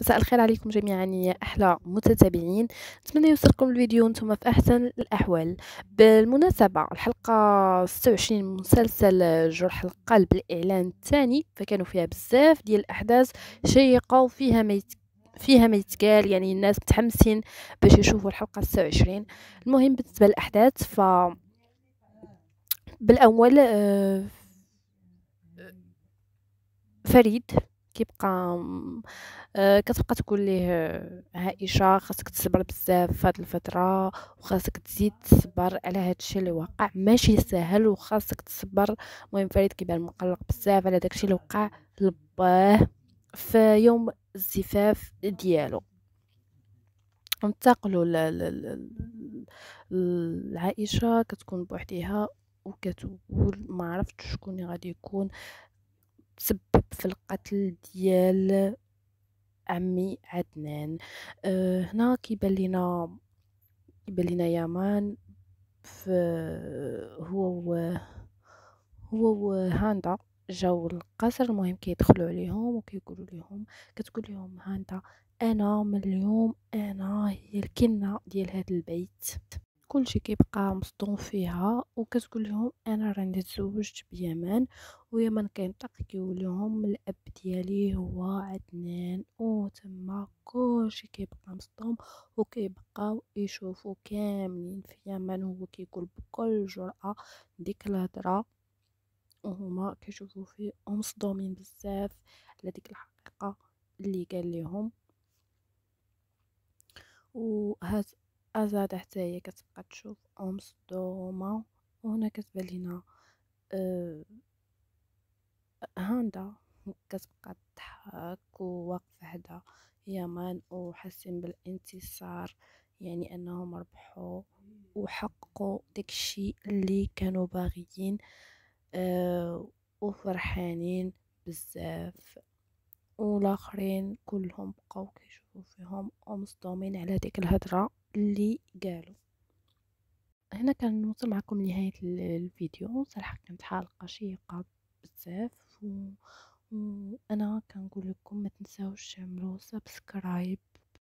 مساء الخير عليكم جميعا يا احلى متتابعين نتمنى يوصلكم الفيديو نتوما في احسن الاحوال بالمناسبه الحلقه 26 من مسلسل جرح القلب الاعلان الثاني فكانوا فيها بزاف ديال الاحداث شيقه وفيها ما يت... فيها ما يتقال يعني الناس متحمسين باش يشوفوا الحلقه 26 المهم بالنسبه للاحداث ف بالاول آه، فريد كيبقى آه، كتبقى تقول ليه آه، عائشه خاصك تصبر بزاف في هاد الفتره وخاصك تزيد تصبر على هاد الشيء اللي وقع ماشي سهل وخاصك تصبر المهم فريد كيبان مقلق بزاف على داكشي اللي وقع لباه في يوم الزفاف ديالو انتقلوا لعائشه كتكون بوحديها وكتقول ما عرفتش شكون غادي يكون تسبب في القتل ديال عمي عدنان أه هنا كيبان لينا كيبان لينا يامان هو و هو و هاندا جاو القصر المهم كيدخلوا عليهم وكيقولوا لهم كتقول لهم هاندا انا من اليوم انا هي الكنه ديال هذا البيت كلشي كيبقى مصدوم فيها وكتقول لهم انا راني تزوجت بيمن ويمن كينطق كيقول لهم الاب ديالي هو عدنان وتما كلشي كيبقى مصدوم وكيبقاو يشوفوا كاملين في يمن هو كيقول بكل جرأة ديك الهضره وهما كيشوفوا فيه ومصدومين بزاف على ديك الحقيقه اللي قال لهم وهذا ازاد حتى هي كتبقى تشوف امس دوما وهنا كتبان لينا أه هاندا كتبقى تضحك وواقفه حدا يمان وحاسين بالانتصار يعني انهم ربحوا وحققوا داكشي اللي كانوا باغيين أه وفرحانين بزاف والاخرين كلهم بقاو كيشوفوا فيهم ومصدومين على ديك الهضره اللي قالوا هنا كنوصل معكم لنهايه الفيديو صراحه كانت حلقه شيقه بزاف و... وانا كنقول لكم ما تنساوش تعملوا سبسكرايب